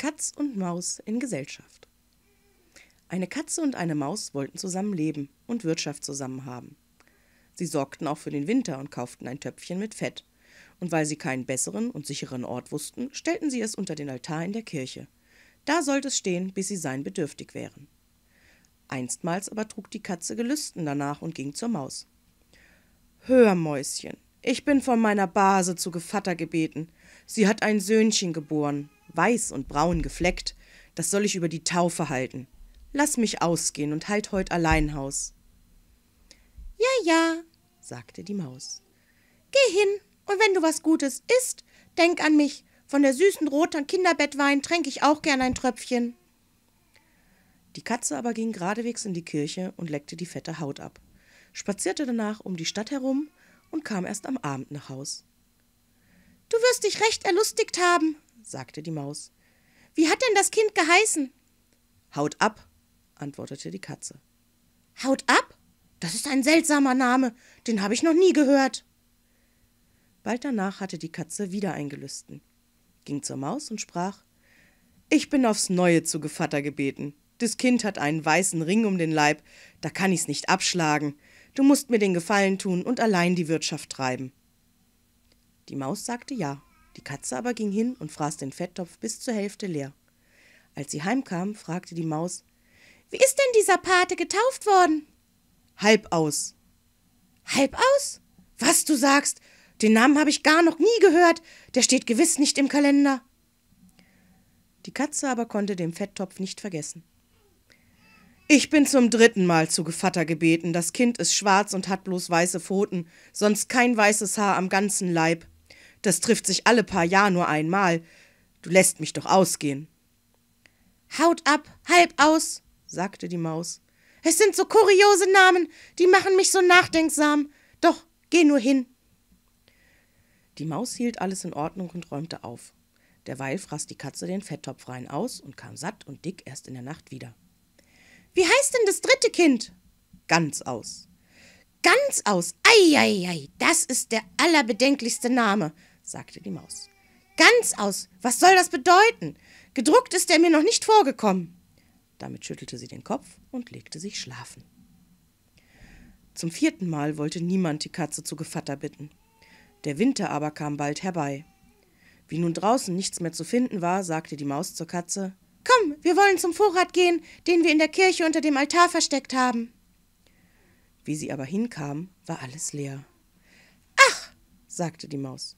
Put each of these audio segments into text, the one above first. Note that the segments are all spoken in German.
Katz und Maus in Gesellschaft. Eine Katze und eine Maus wollten zusammen leben und Wirtschaft zusammen haben. Sie sorgten auch für den Winter und kauften ein Töpfchen mit Fett. Und weil sie keinen besseren und sicheren Ort wussten, stellten sie es unter den Altar in der Kirche. Da sollte es stehen, bis sie sein bedürftig wären. Einstmals aber trug die Katze Gelüsten danach und ging zur Maus. Hör, Mäuschen, ich bin von meiner Base zu Gevatter gebeten. Sie hat ein Söhnchen geboren, weiß und braun gefleckt, das soll ich über die Taufe halten. Lass mich ausgehen und halt heut allein Haus. Ja, ja, sagte die Maus. Geh hin, und wenn du was Gutes isst, denk an mich. Von der süßen roten Kinderbettwein tränke ich auch gern ein Tröpfchen. Die Katze aber ging geradewegs in die Kirche und leckte die fette Haut ab, spazierte danach um die Stadt herum und kam erst am Abend nach Haus. Du wirst dich recht erlustigt haben, sagte die Maus. Wie hat denn das Kind geheißen? Haut ab, antwortete die Katze. Haut ab? Das ist ein seltsamer Name, den habe ich noch nie gehört. Bald danach hatte die Katze wieder ein Gelüsten, ging zur Maus und sprach Ich bin aufs Neue zu Gevatter gebeten. Das Kind hat einen weißen Ring um den Leib, da kann ich's nicht abschlagen. Du musst mir den Gefallen tun und allein die Wirtschaft treiben. Die Maus sagte ja die Katze aber ging hin und fraß den Fetttopf bis zur Hälfte leer. Als sie heimkam, fragte die Maus, wie ist denn dieser Pate getauft worden? Halb aus. Halb aus? Was du sagst? Den Namen habe ich gar noch nie gehört. Der steht gewiss nicht im Kalender. Die Katze aber konnte den Fetttopf nicht vergessen. Ich bin zum dritten Mal zu Gevatter gebeten. Das Kind ist schwarz und hat bloß weiße Pfoten, sonst kein weißes Haar am ganzen Leib. Das trifft sich alle paar Jahr nur einmal. Du lässt mich doch ausgehen. Haut ab, halb aus, sagte die Maus. Es sind so kuriose Namen, die machen mich so nachdenksam. Doch, geh nur hin. Die Maus hielt alles in Ordnung und räumte auf. Derweil fraß die Katze den Fetttopf rein aus und kam satt und dick erst in der Nacht wieder. Wie heißt denn das dritte Kind? Ganz aus. Ganz aus. Eieiei, ei, ei, das ist der allerbedenklichste Name sagte die Maus. Ganz aus. Was soll das bedeuten? Gedruckt ist er mir noch nicht vorgekommen. Damit schüttelte sie den Kopf und legte sich schlafen. Zum vierten Mal wollte niemand die Katze zu Gevatter bitten. Der Winter aber kam bald herbei. Wie nun draußen nichts mehr zu finden war, sagte die Maus zur Katze Komm, wir wollen zum Vorrat gehen, den wir in der Kirche unter dem Altar versteckt haben. Wie sie aber hinkam, war alles leer. Ach, sagte die Maus,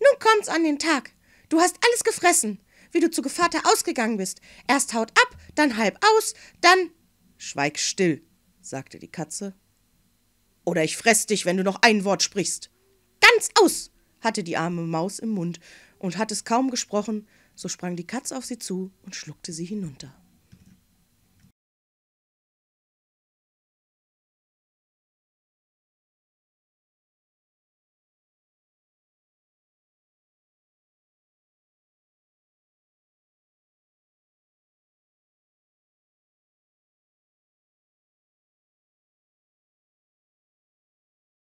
nun kommt's an den Tag. Du hast alles gefressen, wie du zu Gevater ausgegangen bist. Erst haut ab, dann halb aus, dann. Schweig still, sagte die Katze. Oder ich fress dich, wenn du noch ein Wort sprichst. Ganz aus, hatte die arme Maus im Mund und hat es kaum gesprochen, so sprang die Katze auf sie zu und schluckte sie hinunter.